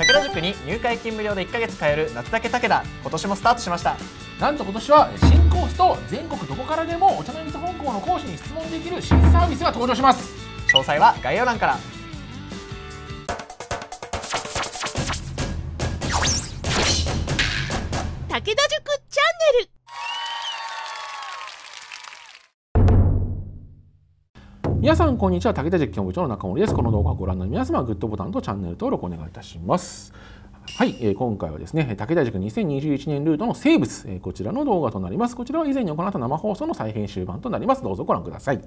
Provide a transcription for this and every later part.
武田塾に入会金無料で1ヶ月通える夏だけ武田今年もスタートしましたなんと今年は新コースと全国どこからでもお茶の水本校の講師に質問できる新サービスが登場します詳細は概要欄から皆さんこんにちは武田実況部長の中森ですこの動画をご覧の皆様グッドボタンとチャンネル登録お願いいたしますはい、えー、今回はですね、武田塾2021年ルートの生物、えー、こちらの動画となります。こちらは以前に行った生放送の再編集版となります。どうぞご覧ください。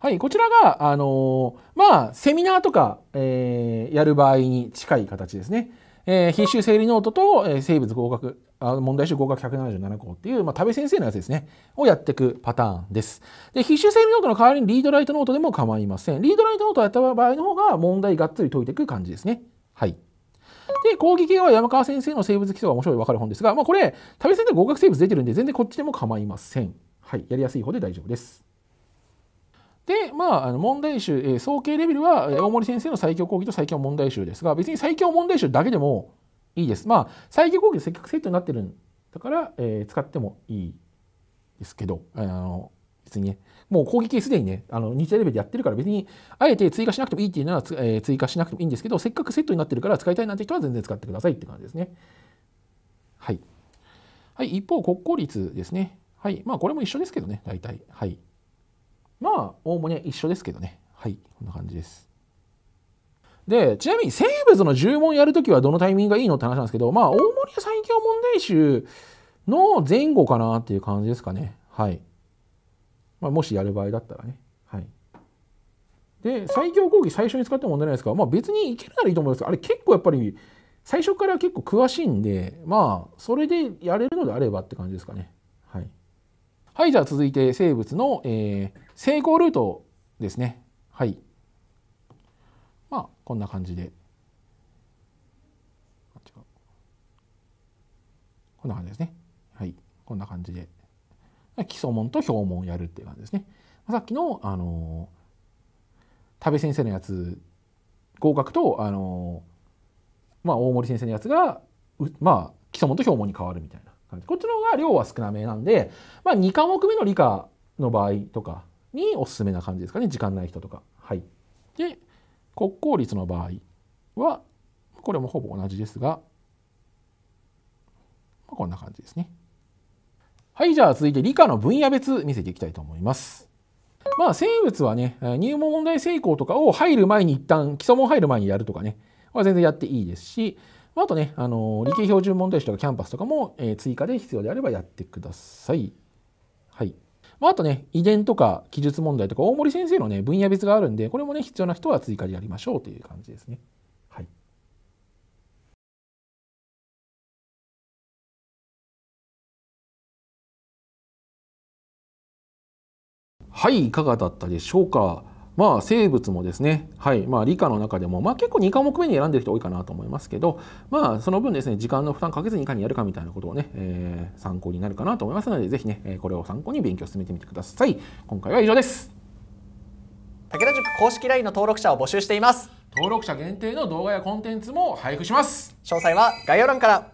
はい、こちらが、あのー、まあ、セミナーとか、えー、やる場合に近い形ですね。えー、必修整理ノートと、えー、生物合格あ問題集合格177項っていう、まあ、多部先生のやつですねをやっていくパターンです。で必修整理ノートの代わりにリードライトノートでも構いません。リードライトノートをやった場合の方が問題がっつり解いていく感じですね。はい。で、講義系は山川先生の生物基礎が面白い分かる本ですが、まあ、これ、多部先生合格生物出てるんで全然こっちでも構いません。はい。やりやすい方で大丈夫です。で、まあ、あの問題集、え総計レベルは大森先生の最強講義と最強問題集ですが、別に最強問題集だけでもいいです。まあ、最強講義でせっかくセットになってるんだから、えー、使ってもいいですけど、あの別にね、もう攻撃すでにね、あの日大レベルでやってるから、別にあえて追加しなくてもいいっていうのは、えー、追加しなくてもいいんですけど、せっかくセットになってるから使いたいなんて人は全然使ってくださいって感じですね。はい。はい、一方、国公立ですね。はい。まあ、これも一緒ですけどね、大体。はい。まあ、おおむね一緒ですけどね。はい、こんな感じです。で、ちなみに生物の10問やるときはどのタイミングがいいのって話なんですけど、まあ、大森最強問題集の前後かなっていう感じですかね。はい。まあ、もしやる場合だったらね。はい。で、最強講義最初に使っても問題ないですかまあ、別にいけるならいいと思いますけど、あれ結構やっぱり最初から結構詳しいんで、まあ、それでやれるのであればって感じですかね。はい、じゃあ続いて生物の、えー、成功ルートですね。はい。まあ、こんな感じで。こんな感じですね。はい。こんな感じで。基礎問と表門やるっていう感じですね。さっきの、あのー、多部先生のやつ、合格と、あのー、まあ、大森先生のやつが、まあ、基礎問と表門に変わるみたいな。感じこっちの方が量は少なめなんで、まあ、2科目目の理科の場合とかにおすすめな感じですかね時間ない人とか。はい、で国公立の場合はこれもほぼ同じですが、まあ、こんな感じですね。はいじゃあ続いて理科の分野別見せていきたいと思います。まあ生物はね入門問題成功とかを入る前に一旦基礎問入る前にやるとかねは全然やっていいですしあとね、あの理系標準問題集とかキャンパスとかも、えー、追加で必要であればやってください。はい。まあ、あとね、遺伝とか記述問題とか、大森先生のね、分野別があるんで、これもね、必要な人は追加でやりましょうという感じですね。はい。はい、いかがだったでしょうか。まあ、生物もですね、はいまあ、理科の中でも、まあ、結構2科目目に選んでる人多いかなと思いますけど、まあ、その分ですね時間の負担かけずにいかにやるかみたいなことをね、えー、参考になるかなと思いますのでぜひねこれを参考に勉強進めてみてください今回は以上です武田塾公式 LINE の登録者を募集しています登録者限定の動画やコンテンツも配布します詳細は概要欄から